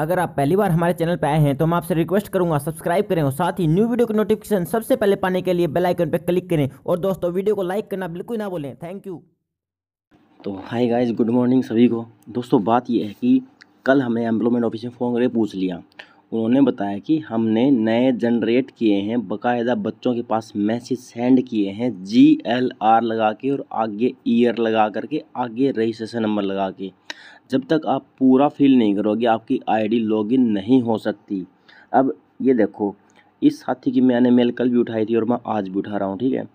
अगर आप पहली बार हमारे चैनल पर आए हैं तो मैं आपसे रिक्वेस्ट करूंगा सब्सक्राइब करें और साथ ही न्यू वीडियो की नोटिफिकेशन सबसे पहले पाने के लिए बेल आइकन पर क्लिक करें और दोस्तों वीडियो को लाइक करना बिल्कुल ना बोलें थैंक यू तो हाय गाइस गुड मॉर्निंग सभी को दोस्तों बात यह है कि कल हमें एम्प्लॉयमेंट ऑफिस में फ़ोन करके पूछ लिया उन्होंने बताया कि हमने नए जनरेट किए हैं बाकायदा बच्चों के पास मैसेज सेंड किए हैं जी एल आर लगा के और आगे ईयर लगा करके आगे रजिस्ट्रेशन नंबर लगा के जब तक आप पूरा फिल नहीं करोगे आपकी आईडी लॉगिन नहीं हो सकती अब ये देखो इस साथी की मैंने मेल कल भी उठाई थी और मैं आज भी उठा रहा हूँ ठीक है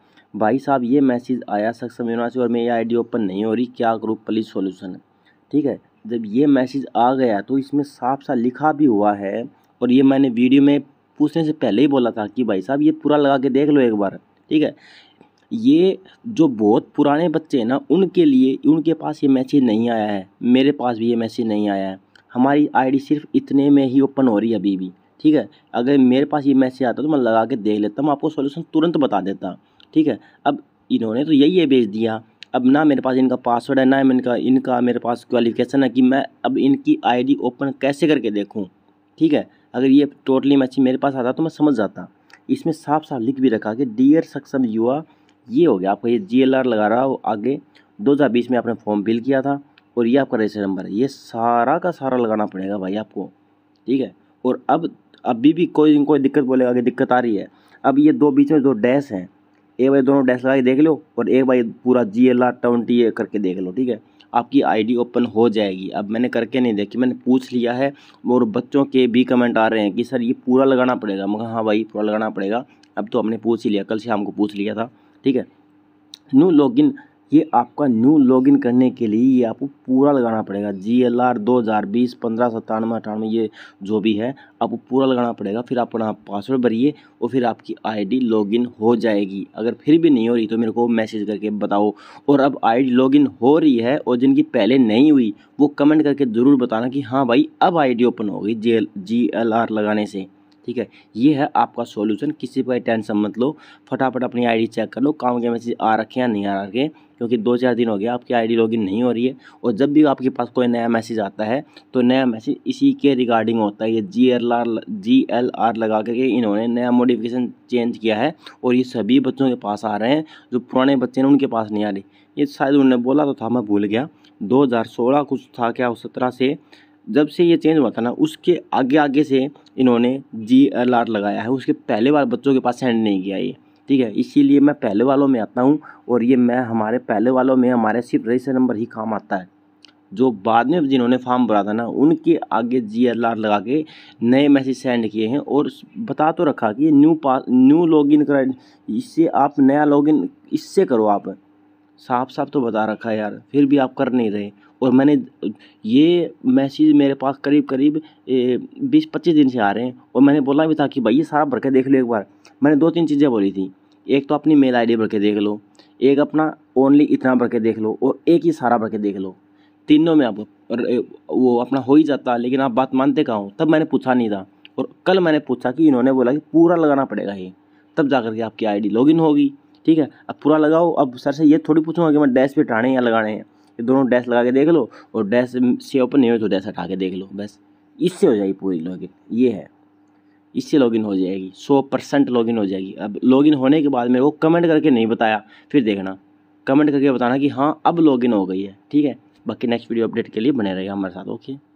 भाई साहब ये मैसेज आया सक्षम से और मेरी आईडी ओपन नहीं हो रही क्या करूँ प्लीज़ सोल्यूशन ठीक है जब ये मैसेज आ गया तो इसमें साफ साफ लिखा भी हुआ है और ये मैंने वीडियो में पूछने से पहले ही बोला था कि भाई साहब ये पूरा लगा के देख लो एक बार ठीक है ये जो बहुत पुराने बच्चे हैं ना उनके लिए उनके पास ये मैसेज नहीं आया है मेरे पास भी ये मैसेज नहीं आया है हमारी आईडी सिर्फ इतने में ही ओपन हो रही है अभी भी ठीक है अगर मेरे पास ये मैसेज आता तो मैं लगा के देख लेता मैं आपको सोल्यूशन तुरंत बता देता ठीक है अब इन्होंने तो यही है भेज दिया अब ना मेरे पास इनका पासवर्ड है ना इनका इनका मेरे पास क्वालिफिकेशन है कि मैं अब इनकी आईडी ओपन कैसे करके देखूं ठीक है अगर ये टोटली मैच मेरे पास आता तो मैं समझ जाता इसमें साफ साफ लिख भी रखा कि डियर सक्सम युवा ये हो गया आपका ये जी लगा रहा हो आगे 2020 में आपने फॉर्म फिल किया था और ये आपका रजिस्टर नंबर है ये सारा का सारा लगाना पड़ेगा भाई आपको ठीक है और अब अभी भी कोई कोई दिक्कत बोलेगा कि दिक्कत आ रही है अब ये दो बीच में दो डैश हैं एक भाई दोनों डैश लगा के देख लो और एक भाई पूरा जी एल आर ट्वेंटी करके देख लो ठीक है आपकी आईडी ओपन हो जाएगी अब मैंने करके नहीं देखी मैंने पूछ लिया है और बच्चों के भी कमेंट आ रहे हैं कि सर ये पूरा लगाना पड़ेगा मगर हाँ भाई पूरा लगाना पड़ेगा अब तो हमने पूछ ही लिया कल से हमको पूछ लिया था ठीक है न्यू लॉगिन ये आपका न्यू लॉगिन करने के लिए ये आपको पूरा लगाना पड़ेगा जी एल आर दो हज़ार बीस पंद्रह सत्तानवे अठानवे ये जो भी है आपको पूरा लगाना पड़ेगा फिर आप अपना पासवर्ड भरिए और फिर आपकी आईडी लॉगिन हो जाएगी अगर फिर भी नहीं हो रही तो मेरे को मैसेज करके बताओ और अब आईडी लॉगिन हो रही है और जिनकी पहले नहीं हुई वो कमेंट करके ज़रूर बताना कि हाँ भाई अब आई ओपन हो गई जी एल लगाने से ठीक है ये है आपका सॉल्यूशन किसी पर टेंशन मत लो फटाफट अपनी आईडी चेक कर लो काम के मैसेज आ रखे या नहीं आ रखे क्योंकि दो चार दिन हो गया आपकी आईडी लॉगिन नहीं हो रही है और जब भी आपके पास कोई नया मैसेज आता है तो नया मैसेज इसी के रिगार्डिंग होता है ये G L R G L R लगा करके इन्होंने नया मोडिफिकेशन चेंज किया है और ये सभी बच्चों के पास आ रहे हैं जो पुराने बच्चे हैं उनके पास नहीं आ रही ये शायद उन्होंने बोला तो था मैं भूल गया दो कुछ था क्या सत्रह से जब से ये चेंज हुआ था ना उसके आगे आगे से इन्होंने जी एल आर लगाया है उसके पहले बार बच्चों के पास सेंड नहीं किया ये ठीक है इसीलिए मैं पहले वालों में आता हूँ और ये मैं हमारे पहले वालों में हमारे सिर्फ रजिस्टर नंबर ही काम आता है जो बाद में जिन्होंने फॉर्म भरा था ना उनके आगे जी एल आर लगा के नए मैसेज सेंड किए हैं और बता तो रखा कि न्यू पास न्यू लॉगिन कर इससे आप नया लॉगिन इससे करो आप साफ साफ तो बता रखा है यार फिर भी आप कर नहीं रहे और मैंने ये मैसेज मेरे पास करीब करीब बीस पच्चीस दिन से आ रहे हैं और मैंने बोला भी था कि भाई ये सारा भर के देख लो एक बार मैंने दो तीन चीज़ें बोली थी एक तो अपनी मेल आईडी भर के देख लो एक अपना ओनली इतना भर के देख लो और एक ही सारा भर के देख लो तीनों में आप वो अपना हो ही जाता लेकिन आप बात मानते कहा हो तब मैंने पूछा नहीं था और कल मैंने पूछा कि इन्होंने बोला कि पूरा लगाना पड़ेगा ये तब जा के आपकी आईडी लॉगिन होगी ठीक है अब पूरा लगाओ अब सर से ये थोड़ी पूछूंगा कि मैं डैश पे टाने या लगाने हैं ये दोनों डैश लगा के देख लो और डैश से ओपन नहीं हो तो डैश हटा के देख लो बस इससे हो जाएगी पूरी लॉगिन ये है इससे लॉगिन हो जाएगी सौ परसेंट लॉगिन हो जाएगी अब लॉगिन होने के बाद मेरे को कमेंट करके नहीं बताया फिर देखना कमेंट करके बताना कि हाँ अब लॉगिन हो गई है ठीक है बाकी नेक्स्ट वीडियो अपडेट के लिए बने रहेगा हमारे साथ ओके